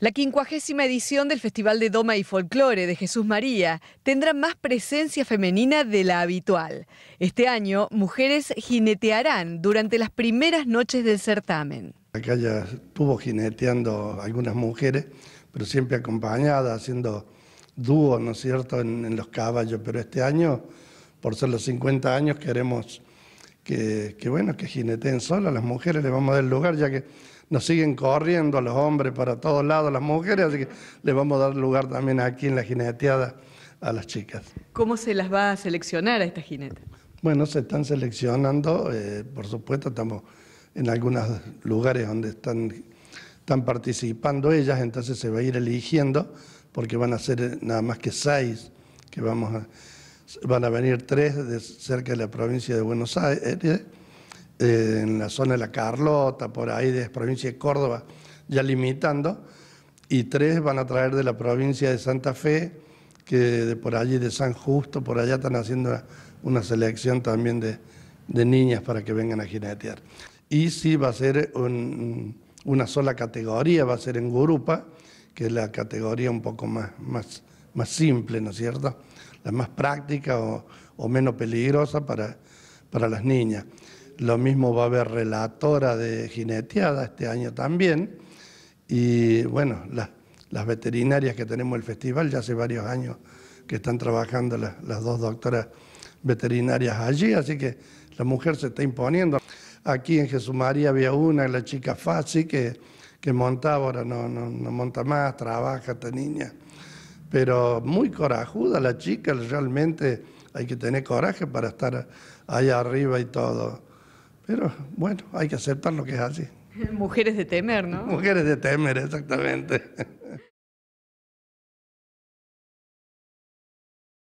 La quincuagésima edición del Festival de Doma y Folclore de Jesús María tendrá más presencia femenina de la habitual. Este año, mujeres jinetearán durante las primeras noches del certamen. Acá ya estuvo jineteando algunas mujeres, pero siempre acompañadas, haciendo dúo, ¿no es cierto?, en, en los caballos. Pero este año, por ser los 50 años, queremos que, bueno, que jineteen solas, las mujeres les vamos a dar lugar, ya que nos siguen corriendo a los hombres para todos lados, las mujeres, así que les vamos a dar lugar también aquí en la jineteada a las chicas. ¿Cómo se las va a seleccionar a estas jinetas? Bueno, se están seleccionando, eh, por supuesto, estamos en algunos lugares donde están, están participando ellas, entonces se va a ir eligiendo, porque van a ser eh, nada más que seis que vamos a van a venir tres de cerca de la provincia de Buenos Aires, eh, en la zona de La Carlota, por ahí, de la provincia de Córdoba, ya limitando, y tres van a traer de la provincia de Santa Fe, que de por allí de San Justo, por allá están haciendo una, selección también de, niñas para que vengan a jinetear. Y sí va a ser una sola categoría, va a ser en Gurupa, que es la categoría un poco más, más más simple, ¿no es cierto? La más práctica o, menos peligrosa para, para las niñas. Lo mismo va a haber relatora de jineteada este año también. Y bueno, las, veterinarias que tenemos el festival, ya hace varios años que están trabajando las, dos doctoras veterinarias allí, así que la mujer se está imponiendo. Aquí en Jesús María había una, la chica Fasi, que, que montaba, ahora no, no, no monta más, trabaja esta niña pero muy corajuda la chica, realmente hay que tener coraje para estar allá arriba y todo. Pero bueno, hay que aceptar lo que es así. Mujeres de temer, ¿no? Mujeres de temer, exactamente.